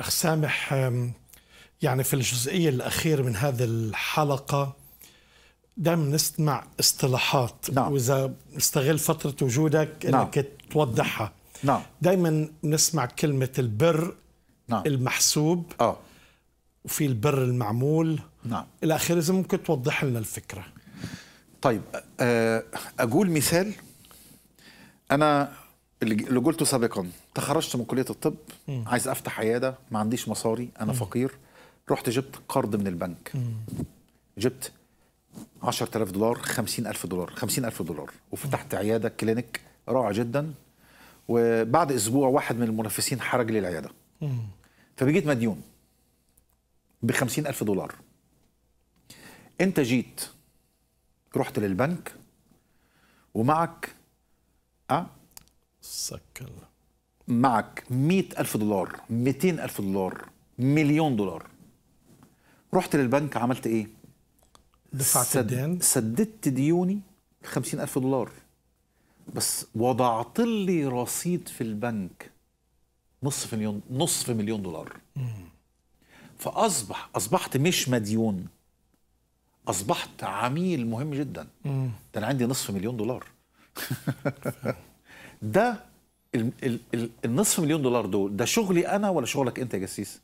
أخ سامح يعني في الجزئية الأخيرة من هذه الحلقة دائما نسمع اصطلاحات نعم. وإذا استغل فترة وجودك نعم. أنك توضحها نعم. دائما نسمع كلمة البر نعم. المحسوب آه. وفي البر المعمول نعم إلى آخره إذا ممكن توضح لنا الفكرة طيب آه، أقول مثال أنا اللي قلته سابقا تخرجت من كليه الطب م. عايز افتح عياده ما عنديش مصاري انا م. فقير رحت جبت قرض من البنك م. جبت 10000 دولار 50000 دولار 50000 دولار وفتحت عياده كلينيك رائع جدا وبعد اسبوع واحد من المنافسين حرج لي العياده فبقيت مديون ب 50000 دولار انت جيت رحت للبنك ومعك أه سكل معك مئة ألف دولار ميتين ألف دولار مليون دولار رحت للبنك عملت إيه؟ دفعت سد... الدين سددت ديوني خمسين ألف دولار بس وضعت لي رصيد في البنك نصف مليون نصف مليون دولار فاصبح اصبحت مش مديون اصبحت عميل مهم جدا ده انا عندي نصف مليون دولار ده النصف مليون دولار دول ده شغلي انا ولا شغلك انت يا جسيس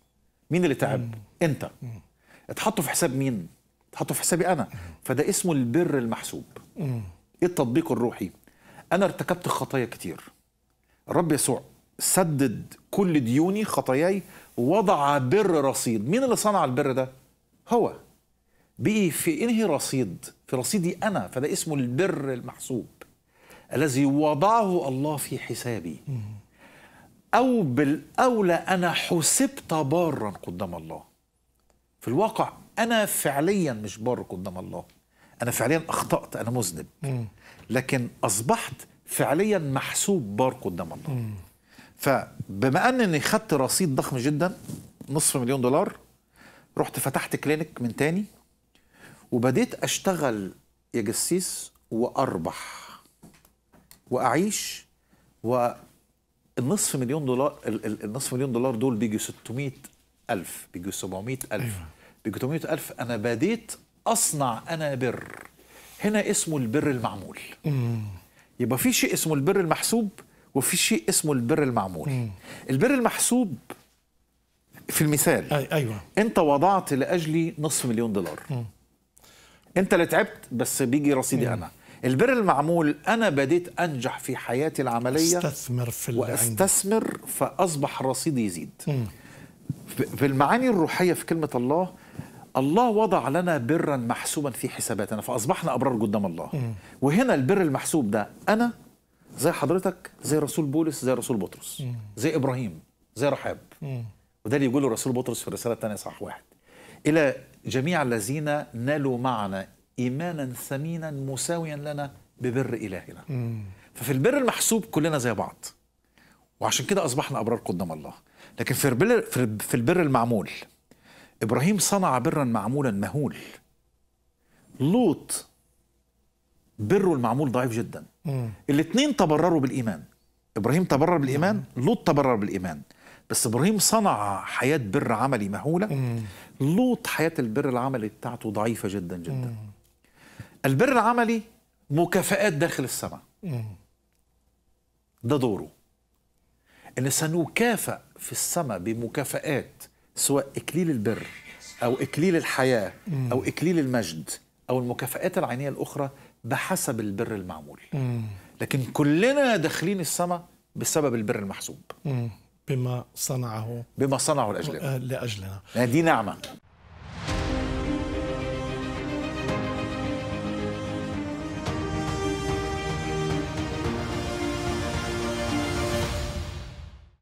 مين اللي تعب مم. انت مم. اتحطوا في حساب مين اتحطوا في حسابي انا فده اسمه البر المحسوب مم. ايه التطبيق الروحي انا ارتكبت خطايا كتير الرب يسوع سدد كل ديوني خطاياي وضع بر رصيد مين اللي صنع البر ده هو بقي في انهي رصيد في رصيدي انا فده اسمه البر المحسوب الذي وضعه الله في حسابي أو بالأولى أنا حسبت بارا قدام الله في الواقع أنا فعليا مش بار قدام الله أنا فعليا أخطأت أنا مذنب لكن أصبحت فعليا محسوب بار قدام الله فبما أنني خدت رصيد ضخم جدا نصف مليون دولار رحت فتحت كلينك من تاني وبديت أشتغل يا جسيس وأربح واعيش والنصف مليون دولار النصف مليون دولار دول بيجوا 600 ألف بيجوا 700 ألف أيوة. بيجوا 800 ألف أنا بديت أصنع أنا بر هنا اسمه البر المعمول يبقى في شيء اسمه البر المحسوب وفي شيء اسمه البر المعمول البر المحسوب في المثال أيوة أنت وضعت لأجلي نصف مليون دولار أنت اللي تعبت بس بيجي رصيدي مم. أنا البر المعمول أنا بديت أنجح في حياتي العملية استثمر في اللي وأستثمر عندي. فأصبح رصيدي يزيد في المعاني الروحية في كلمة الله الله وضع لنا برا محسوبا في حساباتنا فأصبحنا أبرار قدام الله وهنا البر المحسوب ده أنا زي حضرتك زي رسول بولس زي رسول بطرس زي إبراهيم زي رحاب وده اللي يقوله رسول بطرس في الرسالة الثانية صح واحد إلى جميع الذين نالوا معنا إيمانا ثمينا مساويا لنا ببر إلهنا مم. ففي البر المحسوب كلنا زي بعض وعشان كده أصبحنا أبرار قدام الله لكن في البر, في البر المعمول إبراهيم صنع برا معمولا مهول لوط بره المعمول ضعيف جدا الاثنين تبرروا بالإيمان إبراهيم تبرر بالإيمان لوط تبرر بالإيمان بس إبراهيم صنع حياة بر عملي مهولة لوط حياة البر العملي بتاعته ضعيفة جدا جدا مم. البر العملي مكافآت داخل السماء ده دوره ان سنكافئ في السماء بمكافآت سواء اكليل البر او اكليل الحياه او اكليل المجد او المكافآت العينيه الاخرى بحسب البر المعمول لكن كلنا داخلين السماء بسبب البر المحسوب بما صنعه بما صنعه لاجلنا آه، لاجلنا دي نعمه